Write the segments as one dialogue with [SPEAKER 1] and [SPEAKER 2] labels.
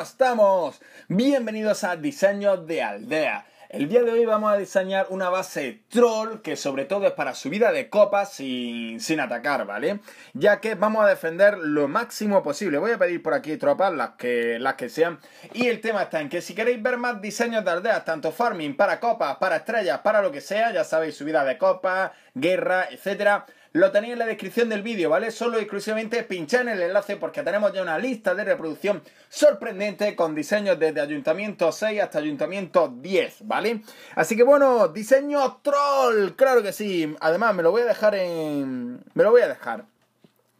[SPEAKER 1] estamos? Bienvenidos a Diseño de Aldea. El día de hoy vamos a diseñar una base troll que sobre todo es para subida de copas sin, sin atacar, ¿vale? Ya que vamos a defender lo máximo posible. Voy a pedir por aquí tropas, las que, las que sean. Y el tema está en que si queréis ver más diseños de aldeas, tanto farming para copas, para estrellas, para lo que sea, ya sabéis, subida de copas, guerra, etcétera lo tenéis en la descripción del vídeo, ¿vale? Solo y exclusivamente pinchad en el enlace porque tenemos ya una lista de reproducción sorprendente con diseños desde Ayuntamiento 6 hasta Ayuntamiento 10, ¿vale? Así que bueno, diseño troll, claro que sí. Además, me lo voy a dejar en... Me lo voy a dejar.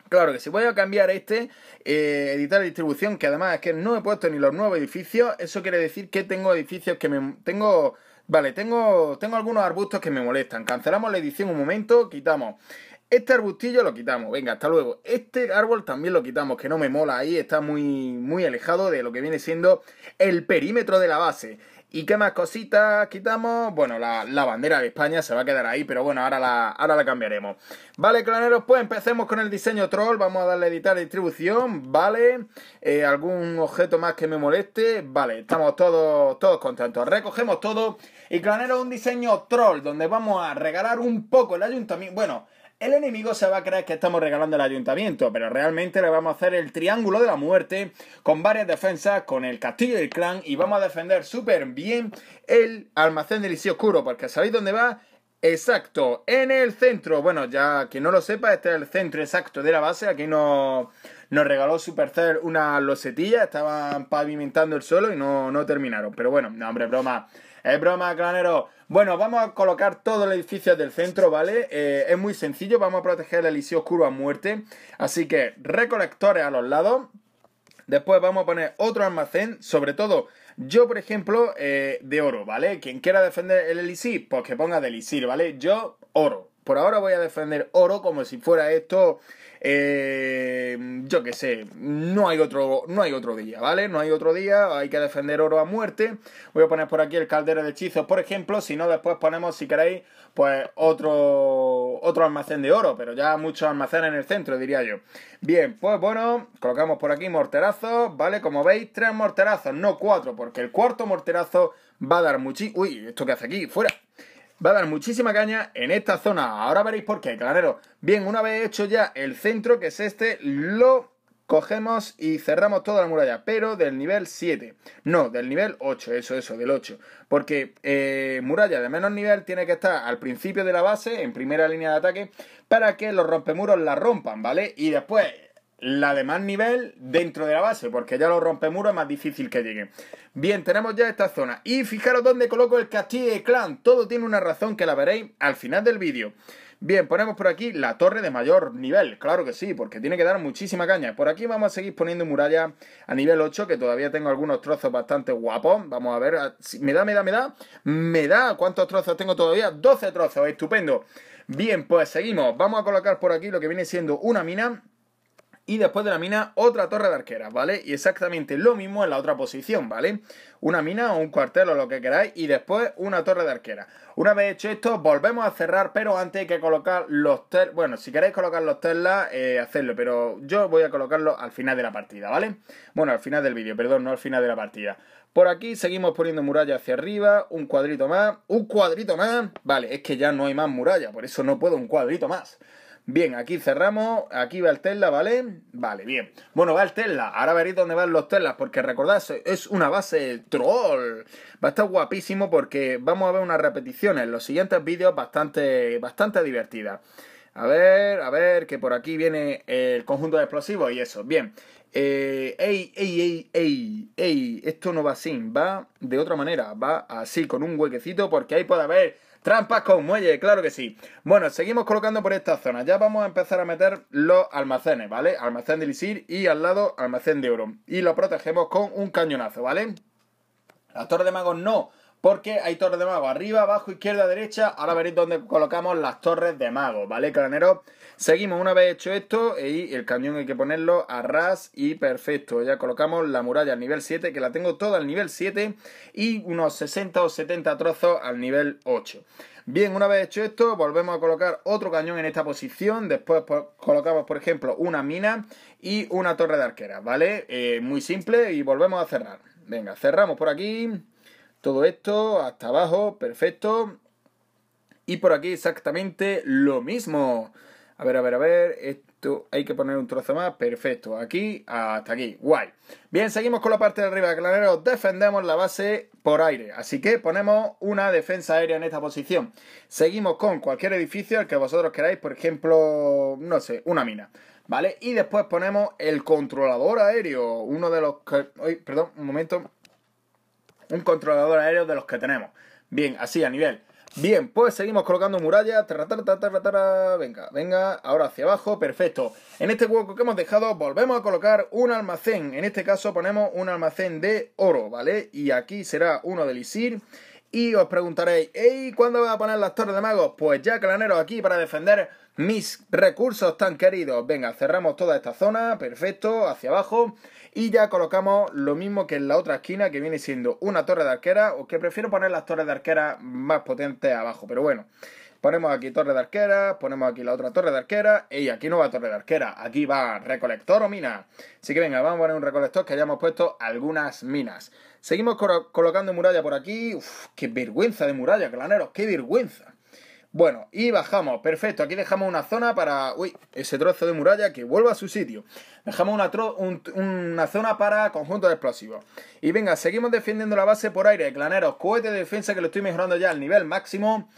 [SPEAKER 1] Claro que sí. voy a cambiar este, Editar eh, editar distribución, que además es que no he puesto ni los nuevos edificios, eso quiere decir que tengo edificios que me... Tengo... Vale, tengo, tengo algunos arbustos que me molestan. Cancelamos la edición un momento, quitamos este arbustillo lo quitamos, venga, hasta luego. Este árbol también lo quitamos, que no me mola ahí, está muy, muy alejado de lo que viene siendo el perímetro de la base. ¿Y qué más cositas quitamos? Bueno, la, bandera de España se va a quedar ahí, pero bueno, ahora la, ahora la cambiaremos. Vale, claneros, pues empecemos con el diseño troll. Vamos a darle a editar distribución, vale. Eh, ¿Algún objeto más que me moleste? Vale, estamos todos, todos contentos. Recogemos todo. Y claneros, un diseño troll, donde vamos a regalar un poco el ayuntamiento. Bueno, el enemigo se va a creer que estamos regalando el ayuntamiento, pero realmente le vamos a hacer el triángulo de la muerte con varias defensas, con el castillo del clan y vamos a defender súper bien el almacén del Liceo Oscuro, porque ¿sabéis dónde va? Exacto, en el centro. Bueno, ya que no lo sepa, este es el centro exacto de la base. Aquí nos, nos regaló Supercell una losetilla. Estaban pavimentando el suelo y no, no terminaron. Pero bueno, no, hombre, broma. Es broma, clanero. Bueno, vamos a colocar todo el edificio del centro, ¿vale? Eh, es muy sencillo, vamos a proteger el elixir oscuro a muerte. Así que recolectores a los lados. Después vamos a poner otro almacén, sobre todo yo, por ejemplo, eh, de oro, ¿vale? Quien quiera defender el elixir, pues que ponga de elixir, ¿vale? Yo, oro, por ahora voy a defender oro como si fuera esto, eh, yo qué sé, no hay, otro, no hay otro día, ¿vale? No hay otro día, hay que defender oro a muerte. Voy a poner por aquí el caldero de hechizos, por ejemplo, si no después ponemos, si queréis, pues otro, otro almacén de oro, pero ya muchos almacenes en el centro, diría yo. Bien, pues bueno, colocamos por aquí morterazos, ¿vale? Como veis, tres morterazos, no cuatro, porque el cuarto morterazo va a dar muchísimo... Uy, ¿esto qué hace aquí? ¡Fuera! Va a dar muchísima caña en esta zona. Ahora veréis por qué, claro. Bien, una vez hecho ya el centro, que es este, lo cogemos y cerramos toda la muralla, pero del nivel 7. No, del nivel 8, eso, eso, del 8. Porque eh, muralla de menos nivel tiene que estar al principio de la base, en primera línea de ataque, para que los rompemuros la rompan, ¿vale? Y después la de más nivel dentro de la base, porque ya los rompemuros es más difícil que llegue. Bien, tenemos ya esta zona. Y fijaros dónde coloco el castillo de clan. Todo tiene una razón que la veréis al final del vídeo. Bien, ponemos por aquí la torre de mayor nivel, claro que sí, porque tiene que dar muchísima caña. Por aquí vamos a seguir poniendo murallas a nivel 8, que todavía tengo algunos trozos bastante guapos. Vamos a ver, ah, me da, me da, me da, me da, ¿cuántos trozos tengo todavía? 12 trozos, estupendo. Bien, pues seguimos, vamos a colocar por aquí lo que viene siendo una mina y después de la mina otra torre de arqueras, ¿vale? Y exactamente lo mismo en la otra posición, ¿vale? Una mina o un cuartel o lo que queráis y después una torre de arqueras. Una vez hecho esto, volvemos a cerrar, pero antes hay que colocar los Tesla. Bueno, si queréis colocar los telas, eh, hacedlo, pero yo voy a colocarlo al final de la partida, ¿vale? Bueno, al final del vídeo, perdón, no al final de la partida. Por aquí seguimos poniendo muralla hacia arriba, un cuadrito más, un cuadrito más. Vale, es que ya no hay más muralla, por eso no puedo un cuadrito más. Bien, aquí cerramos, aquí va el Tesla, ¿vale? Vale, bien. Bueno, va el Tesla, ahora veréis dónde van los Teslas, porque recordad, es una base troll. Va a estar guapísimo porque vamos a ver unas repeticiones en los siguientes vídeos bastante, bastante divertidas. A ver, a ver, que por aquí viene el conjunto de explosivos y eso. Bien. Eh, ey, ey, ey, ey, ey, esto no va así, va de otra manera, va así, con un huequecito, porque ahí puede haber Trampas con muelle, claro que sí. Bueno, seguimos colocando por esta zona. Ya vamos a empezar a meter los almacenes, ¿vale? Almacén de lisir y al lado almacén de oro. Y lo protegemos con un cañonazo, ¿vale? La torre de magos no, porque hay torres de mago arriba, abajo, izquierda, derecha. Ahora veréis dónde colocamos las torres de mago, ¿vale, clanero? Seguimos una vez hecho esto y el cañón hay que ponerlo a ras y perfecto. Ya colocamos la muralla al nivel 7, que la tengo toda al nivel 7 y unos 60 o 70 trozos al nivel 8. Bien, una vez hecho esto, volvemos a colocar otro cañón en esta posición. Después colocamos, por ejemplo, una mina y una torre de arquera, ¿vale? Eh, muy simple y volvemos a cerrar. Venga, cerramos por aquí. Todo esto hasta abajo, perfecto. Y por aquí exactamente lo mismo. A ver, a ver, a ver. Esto hay que poner un trozo más. Perfecto. Aquí hasta aquí. Guay. Bien, seguimos con la parte de arriba. claneros. defendemos la base por aire. Así que ponemos una defensa aérea en esta posición. Seguimos con cualquier edificio al que vosotros queráis. Por ejemplo, no sé, una mina. ¿Vale? Y después ponemos el controlador aéreo. Uno de los... Ay, perdón, un momento un controlador aéreo de los que tenemos. Bien, así a nivel. Bien, pues seguimos colocando murallas. Venga, venga, ahora hacia abajo, perfecto. En este hueco que hemos dejado volvemos a colocar un almacén. En este caso ponemos un almacén de oro, ¿vale? Y aquí será uno de lisir. Y os preguntaréis, ¿y cuándo va a poner las torres de magos? Pues ya, claneros, aquí para defender mis recursos tan queridos. Venga, cerramos toda esta zona, perfecto, hacia abajo. Y ya colocamos lo mismo que en la otra esquina, que viene siendo una torre de arquera, o que prefiero poner las torres de arquera más potentes abajo, pero bueno. Ponemos aquí torre de arquera, ponemos aquí la otra torre de arquera, y aquí no va torre de arquera, aquí va recolector o mina. Así que venga, vamos a poner un recolector que hayamos puesto algunas minas. Seguimos colocando muralla por aquí. Uf, qué vergüenza de muralla, claneros, qué vergüenza. Bueno, y bajamos, perfecto, aquí dejamos una zona para, uy, ese trozo de muralla que vuelva a su sitio. Dejamos una, zona para conjunto de explosivos. Y venga, seguimos defendiendo la base por aire, claneros, cohete de defensa que lo estoy mejorando ya al nivel máximo.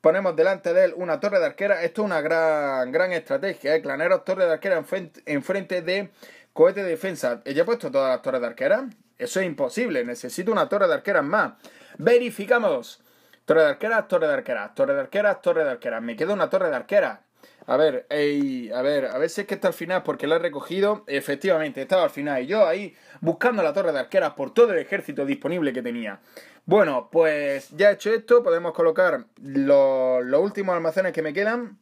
[SPEAKER 1] Ponemos delante de él una torre de arquera. Esto es una gran, gran estrategia. ¿eh? Claneros, torre de arquera enfrente, de cohete de defensa. Eh, ¿Ya he puesto todas las torres de arquera? Eso es imposible. Necesito una torre de arquera más. Verificamos. Torre de Arqueras, torre de arquera, torre de Arqueras, torre de Arqueras Me queda una torre de arquera. A ver, ey, a ver, a ver si es que está al final porque la he recogido. Efectivamente, estaba al final. Y yo ahí buscando la torre de arqueras por todo el ejército disponible que tenía. Bueno, pues ya hecho esto, podemos colocar los, últimos almacenes que me quedan.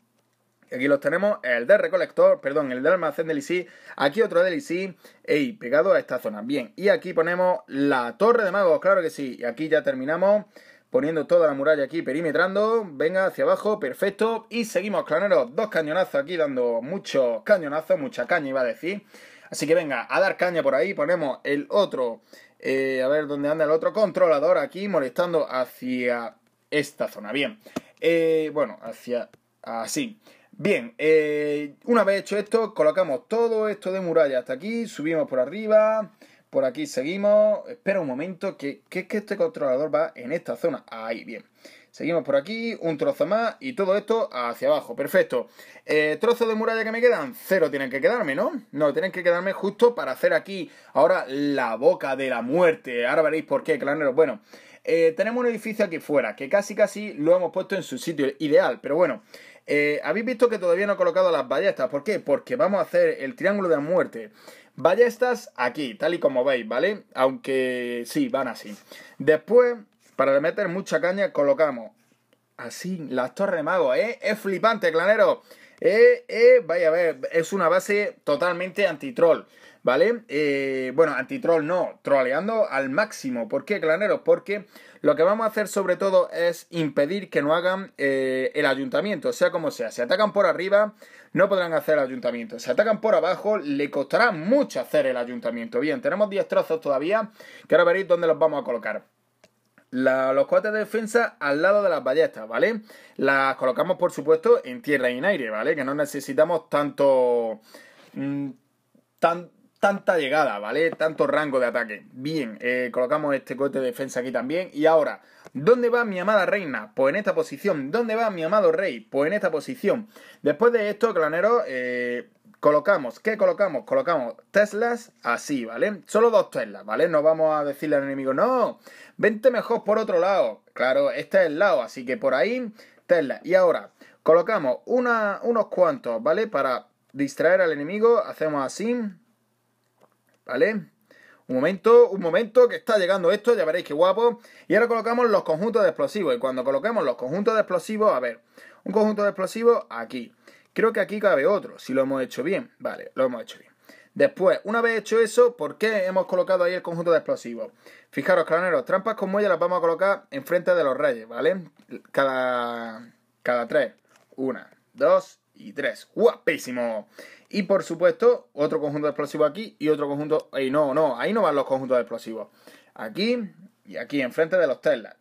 [SPEAKER 1] Aquí los tenemos, el de recolector, perdón, el de almacén del ici. Aquí otro del ici, ey, pegado a esta zona. Bien, y aquí ponemos la torre de magos, claro que sí. Y aquí ya terminamos poniendo toda la muralla aquí, perimetrando, venga hacia abajo, perfecto, y seguimos, claneros, dos cañonazos aquí, dando muchos cañonazos, mucha caña iba a decir, así que venga, a dar caña por ahí, ponemos el otro, eh, a ver dónde anda el otro controlador aquí, molestando hacia esta zona, bien, eh, bueno, hacia así, Bien, eh, una vez hecho esto, colocamos todo esto de muralla hasta aquí, subimos por arriba, por aquí seguimos. Espera un momento, que, es que este controlador va en esta zona. Ahí, bien. Seguimos por aquí, un trozo más y todo esto hacia abajo. Perfecto. Eh, trozo de muralla que me quedan, cero tienen que quedarme, ¿no? No, tienen que quedarme justo para hacer aquí ahora la boca de la muerte. Ahora veréis por qué, claneros. Bueno, eh, tenemos un edificio aquí fuera que casi casi lo hemos puesto en su sitio ideal, pero bueno. Eh, habéis visto que todavía no he colocado las ballestas. ¿Por qué? Porque vamos a hacer el triángulo de la muerte. Ballestas aquí, tal y como veis, ¿vale? Aunque sí, van así. Después, para meter mucha caña, colocamos así las torres de mago, ¿eh? Es flipante, clanero. Eh, eh, vaya a ver, es una base totalmente anti troll. ¿vale? Eh, bueno, antitroll no, Trolleando al máximo. ¿Por qué, claneros? Porque lo que vamos a hacer sobre todo es impedir que no hagan eh, el ayuntamiento, sea como sea. Si atacan por arriba, no podrán hacer el ayuntamiento. Si atacan por abajo, le costará mucho hacer el ayuntamiento. Bien, tenemos 10 trozos todavía, que ahora veréis dónde los vamos a colocar. los cuates de defensa al lado de las ballestas, ¿vale? Las colocamos, por supuesto, en tierra y en aire, ¿vale? Que no necesitamos tanto... Mm, tanta llegada, ¿vale? Tanto rango de ataque. Bien, eh, colocamos este cohete de defensa aquí también. Y ahora, ¿dónde va mi amada reina? Pues en esta posición. ¿Dónde va mi amado rey? Pues en esta posición. Después de esto, clanero, eh, colocamos, ¿qué colocamos? Colocamos Teslas así, ¿vale? Solo dos Teslas, ¿vale? No vamos a decirle al enemigo, no, vente mejor por otro lado. Claro, este es el lado, así que por ahí, Tesla. Y ahora, colocamos una, unos cuantos, ¿vale? Para distraer al enemigo, hacemos así. ¿vale? Un momento, un momento, que está llegando esto, ya veréis qué guapo. Y ahora colocamos los conjuntos de explosivos. Y cuando coloquemos los conjuntos de explosivos, a ver, un conjunto de explosivos aquí. Creo que aquí cabe otro, si lo hemos hecho bien. Vale, lo hemos hecho bien. Después, una vez hecho eso, ¿por qué hemos colocado ahí el conjunto de explosivos? Fijaros, claneros, trampas con muelle las vamos a colocar enfrente de los reyes, ¿vale? Cada, cada tres. Una, dos y tres. ¡Guapísimo! Y por supuesto, otro conjunto de explosivos aquí y otro conjunto... ¡Ey, no, no, ahí no van los conjuntos de explosivos. Aquí y aquí, enfrente de los Tesla.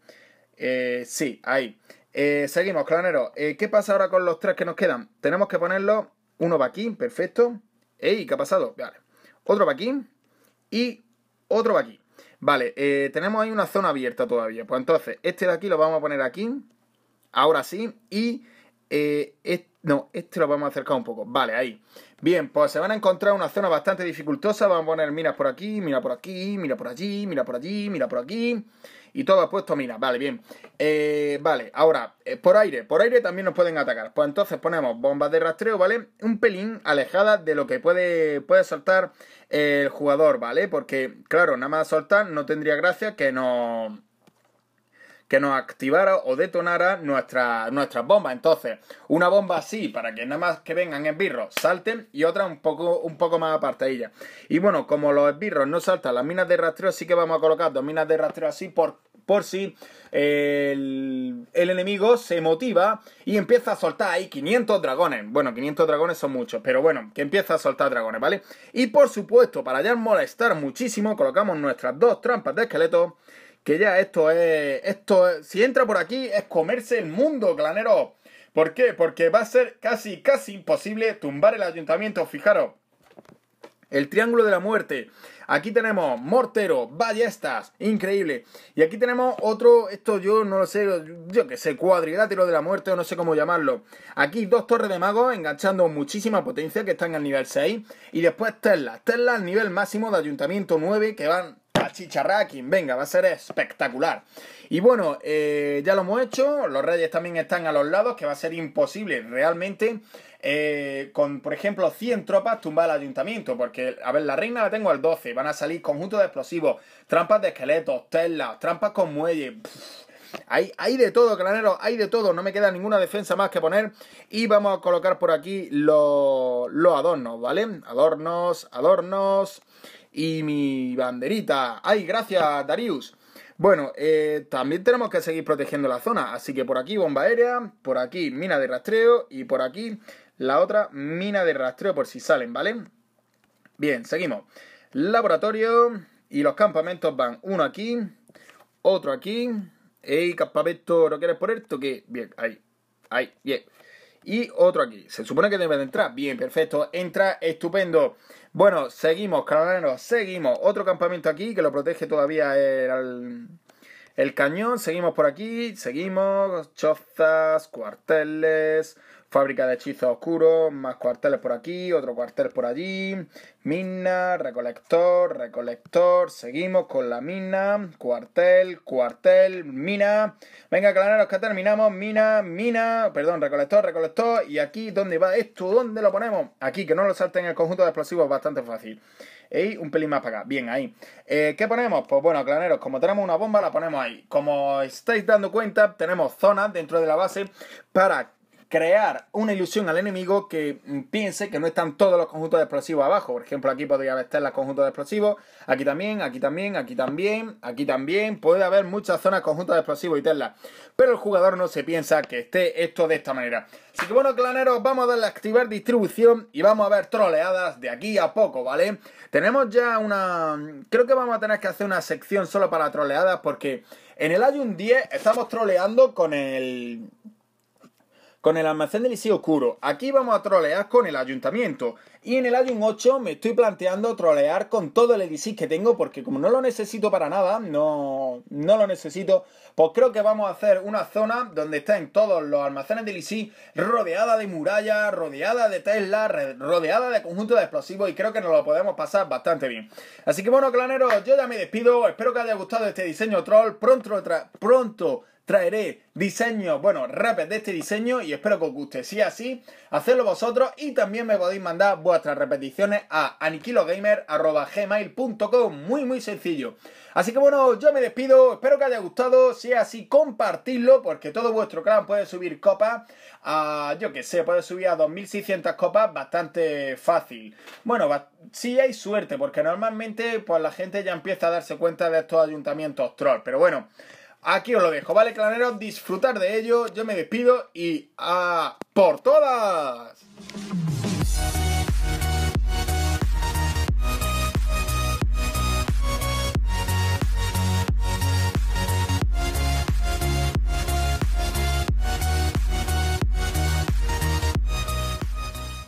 [SPEAKER 1] Eh, sí, ahí. Eh, seguimos, clanero eh, ¿Qué pasa ahora con los tres que nos quedan? Tenemos que ponerlos uno va aquí, perfecto. ¡Ey! ¿Qué ha pasado? Vale. Otro va aquí y otro va aquí. Vale, tenemos ahí una zona abierta todavía. Pues entonces, este de aquí lo vamos a poner aquí. Ahora sí. Y eh, no, este lo vamos a acercar un poco. Vale, ahí. Bien, pues se van a encontrar una zona bastante dificultosa. Vamos a poner minas por aquí, mira por aquí, mira por allí, mira por allí, mira por aquí. Y todo ha puesto minas. Vale, bien. Eh, vale, ahora, eh, por aire. Por aire también nos pueden atacar. Pues entonces ponemos bombas de rastreo, ¿vale? Un pelín alejada de lo que puede, puede soltar el jugador, ¿vale? Porque, claro, nada más soltar no tendría gracia que no que nos activara o detonara nuestra, nuestras bombas. Entonces, una bomba así, para que nada más que vengan esbirros salten, y otra un poco, un poco más apartadilla. Y bueno, como los esbirros no saltan las minas de rastreo, sí que vamos a colocar dos minas de rastreo así por, por si el, el, enemigo se motiva y empieza a soltar ahí 500 dragones. Bueno, 500 dragones son muchos, pero bueno, que empieza a soltar dragones, ¿vale? Y por supuesto, para ya molestar muchísimo, colocamos nuestras dos trampas de esqueleto que ya esto es, esto si entra por aquí es comerse el mundo, clanero. ¿Por qué? Porque va a ser casi, casi imposible tumbar el ayuntamiento, fijaros. El Triángulo de la Muerte. Aquí tenemos mortero, ballestas, increíble. Y aquí tenemos otro, esto yo no lo sé, yo que sé, cuadrilátero de la muerte o no sé cómo llamarlo. Aquí dos torres de magos enganchando muchísima potencia que están al nivel 6. Y después Tesla, Tesla al nivel máximo de ayuntamiento 9 que van Chicharraquín, Venga, va a ser espectacular. Y bueno, eh, ya lo hemos hecho. Los reyes también están a los lados, que va a ser imposible realmente. Eh, con, por ejemplo, 100 tropas tumbar al ayuntamiento. Porque, a ver, la reina la tengo al 12. Van a salir conjuntos de explosivos, trampas de esqueletos, telas, trampas con muelle. Hay, hay, de todo, granero, hay de todo. No me queda ninguna defensa más que poner. Y vamos a colocar por aquí los adornos, ¿vale? Adornos, adornos y mi banderita. ¡Ay, gracias, Darius! Bueno, eh, también tenemos que seguir protegiendo la zona, así que por aquí bomba aérea, por aquí mina de rastreo y por aquí la otra mina de rastreo por si salen, ¿vale? Bien, seguimos. Laboratorio y los campamentos van uno aquí, otro aquí. ¡Ey, campamento! ¿No quieres poner esto? qué? Bien, ahí, ahí, bien. Y otro aquí. Se supone que debe de entrar. Bien, perfecto. Entra, estupendo. Bueno, seguimos, carabineros, seguimos. Otro campamento aquí que lo protege todavía el, el cañón. Seguimos por aquí. Seguimos. Chozas, cuarteles. Fábrica de hechizos oscuros, más cuarteles por aquí, otro cuartel por allí. Mina, recolector, recolector. Seguimos con la mina, cuartel, cuartel, mina. Venga, claneros, que terminamos. Mina, mina, perdón, recolector, recolector. Y aquí, ¿dónde va esto? ¿Dónde lo ponemos? Aquí, que no lo salten el conjunto de explosivos, bastante fácil. Y un pelín más para acá. Bien, ahí. Eh, ¿Qué ponemos? Pues bueno, claneros, como tenemos una bomba, la ponemos ahí. Como estáis dando cuenta, tenemos zonas dentro de la base para crear una ilusión al enemigo que mm, piense que no están todos los conjuntos de explosivos abajo. Por ejemplo, aquí podría estar los conjuntos de explosivos, aquí también, aquí también, aquí también, aquí también. Puede haber muchas zonas conjuntos de explosivos y telas. Pero el jugador no se piensa que esté esto de esta manera. Así que bueno, claneros, vamos a darle a activar distribución y vamos a ver troleadas de aquí a poco, ¿vale? Tenemos ya una... Creo que vamos a tener que hacer una sección solo para troleadas porque en el Ayun 10 estamos troleando con el con el almacén del Liceo Oscuro, Aquí vamos a trolear con el ayuntamiento. Y en el Alien 8 me estoy planteando trolear con todo el Elixir que tengo, porque como no lo necesito para nada, no, no lo necesito, pues creo que vamos a hacer una zona donde estén todos los almacenes de Elixir rodeada de murallas, rodeada de Tesla, rodeada de conjuntos de explosivos, y creo que nos lo podemos pasar bastante bien. Así que bueno, claneros, yo ya me despido, espero que haya gustado este diseño troll, pronto, pronto traeré diseño bueno, repes de este diseño y espero que os guste. Si es así, hacedlo vosotros y también me podéis mandar vuestras repeticiones a aniquilogamer.gmail.com. Muy, muy sencillo. Así que bueno, yo me despido. Espero que haya gustado. Si es así, compartidlo porque todo vuestro clan puede subir copas a, yo que sé, puede subir a 2600 copas bastante fácil. Bueno, si hay suerte porque normalmente pues la gente ya empieza a darse cuenta de estos ayuntamientos troll. Pero bueno. Aquí os lo dejo, ¿vale, claneros? Disfrutar de ello. Yo me despido y a por todas.